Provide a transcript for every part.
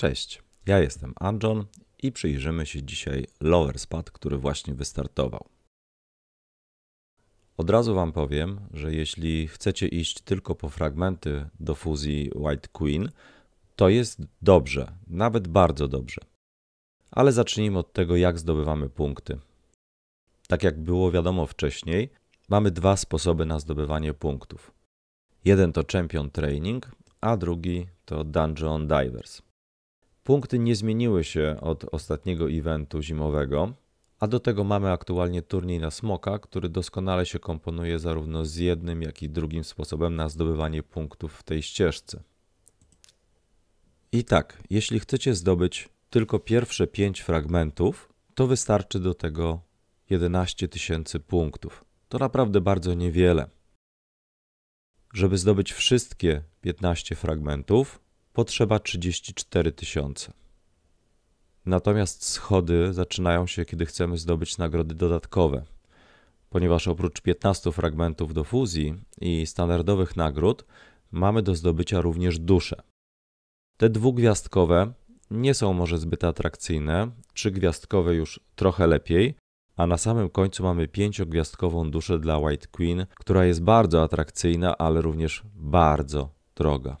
Cześć, ja jestem Anjon i przyjrzymy się dzisiaj Lower Spad, który właśnie wystartował. Od razu Wam powiem, że jeśli chcecie iść tylko po fragmenty do fuzji White Queen, to jest dobrze, nawet bardzo dobrze. Ale zacznijmy od tego, jak zdobywamy punkty. Tak jak było wiadomo wcześniej, mamy dwa sposoby na zdobywanie punktów. Jeden to Champion Training, a drugi to Dungeon Divers. Punkty nie zmieniły się od ostatniego eventu zimowego, a do tego mamy aktualnie turniej na smoka, który doskonale się komponuje zarówno z jednym, jak i drugim sposobem na zdobywanie punktów w tej ścieżce. I tak, jeśli chcecie zdobyć tylko pierwsze 5 fragmentów, to wystarczy do tego 11 tysięcy punktów. To naprawdę bardzo niewiele. Żeby zdobyć wszystkie 15 fragmentów, potrzeba 34 tysiące. Natomiast schody zaczynają się, kiedy chcemy zdobyć nagrody dodatkowe, ponieważ oprócz 15 fragmentów do fuzji i standardowych nagród, mamy do zdobycia również dusze. Te dwugwiazdkowe nie są może zbyt atrakcyjne, trzygwiazdkowe już trochę lepiej, a na samym końcu mamy pięciogwiazdkową duszę dla White Queen, która jest bardzo atrakcyjna, ale również bardzo droga.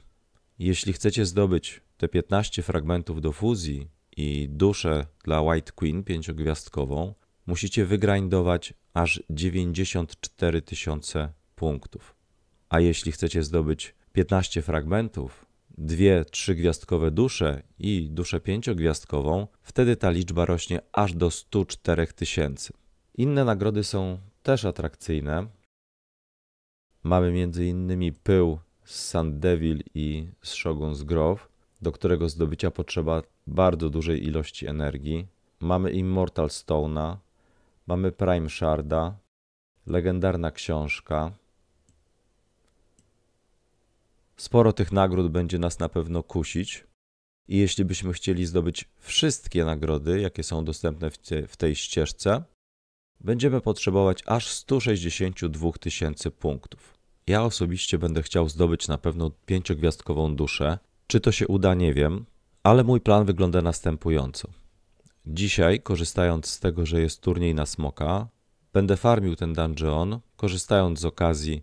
Jeśli chcecie zdobyć te 15 fragmentów do fuzji i duszę dla White Queen pięciogwiazdkową, musicie wygrindować aż 94 tysiące punktów. A jeśli chcecie zdobyć 15 fragmentów, dwie trzygwiazdkowe dusze i duszę pięciogwiazdkową, wtedy ta liczba rośnie aż do 104 tysięcy. Inne nagrody są też atrakcyjne. Mamy m.in. pył z Devil i z Shogun's Grove, do którego zdobycia potrzeba bardzo dużej ilości energii. Mamy Immortal Stone'a, mamy Prime Sharda, legendarna książka. Sporo tych nagród będzie nas na pewno kusić. I jeśli byśmy chcieli zdobyć wszystkie nagrody, jakie są dostępne w tej ścieżce, będziemy potrzebować aż 162 tysięcy punktów. Ja osobiście będę chciał zdobyć na pewno pięciogwiazdkową duszę. Czy to się uda, nie wiem, ale mój plan wygląda następująco. Dzisiaj, korzystając z tego, że jest turniej na smoka, będę farmił ten dungeon, korzystając z okazji,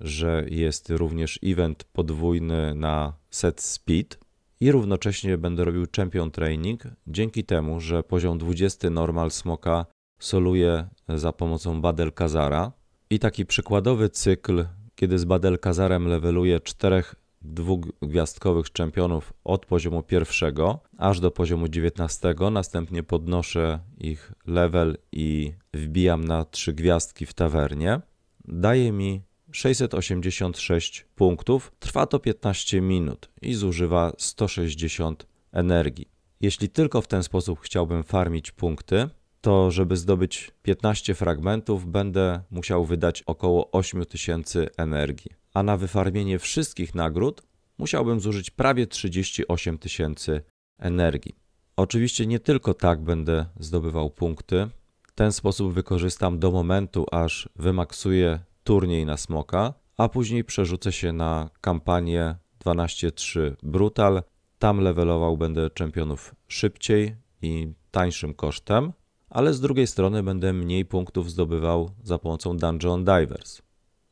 że jest również event podwójny na set speed i równocześnie będę robił champion training dzięki temu, że poziom 20 normal smoka soluje za pomocą Badel Kazara i taki przykładowy cykl kiedy z Badel Kazarem leveluje czterech dwugwiazdkowych czempionów od poziomu pierwszego aż do poziomu 19. Następnie podnoszę ich level i wbijam na trzy gwiazdki w tawernie. Daje mi 686 punktów. Trwa to 15 minut i zużywa 160 energii. Jeśli tylko w ten sposób chciałbym farmić punkty, to żeby zdobyć 15 fragmentów, będę musiał wydać około 8000 energii. A na wyfarmienie wszystkich nagród musiałbym zużyć prawie 38 tysięcy energii. Oczywiście nie tylko tak będę zdobywał punkty. ten sposób wykorzystam do momentu, aż wymaksuję turniej na smoka, a później przerzucę się na kampanię 12-3 Brutal. Tam levelował będę czempionów szybciej i tańszym kosztem ale z drugiej strony będę mniej punktów zdobywał za pomocą Dungeon Divers.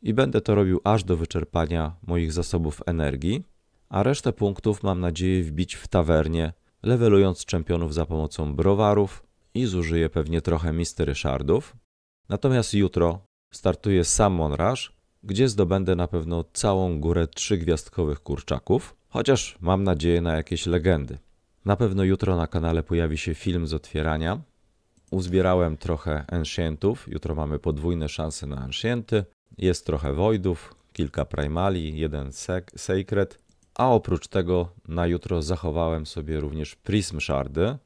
I będę to robił aż do wyczerpania moich zasobów energii, a resztę punktów mam nadzieję wbić w tawernie, levelując czempionów za pomocą browarów i zużyję pewnie trochę Mystery Shardów. Natomiast jutro startuję sam Rush, gdzie zdobędę na pewno całą górę trzygwiazdkowych kurczaków, chociaż mam nadzieję na jakieś legendy. Na pewno jutro na kanale pojawi się film z otwierania, uzbierałem trochę Ancientów. Jutro mamy podwójne szanse na Ancienty. Jest trochę Voidów, kilka Primali, jeden sec Sacred. A oprócz tego na jutro zachowałem sobie również Prism Shardy.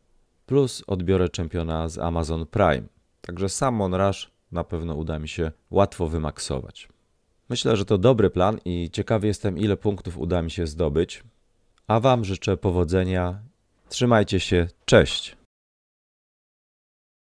Plus odbiorę czempiona z Amazon Prime. Także sam Monraż na pewno uda mi się łatwo wymaksować. Myślę, że to dobry plan i ciekawy jestem, ile punktów uda mi się zdobyć. A Wam życzę powodzenia. Trzymajcie się, cześć!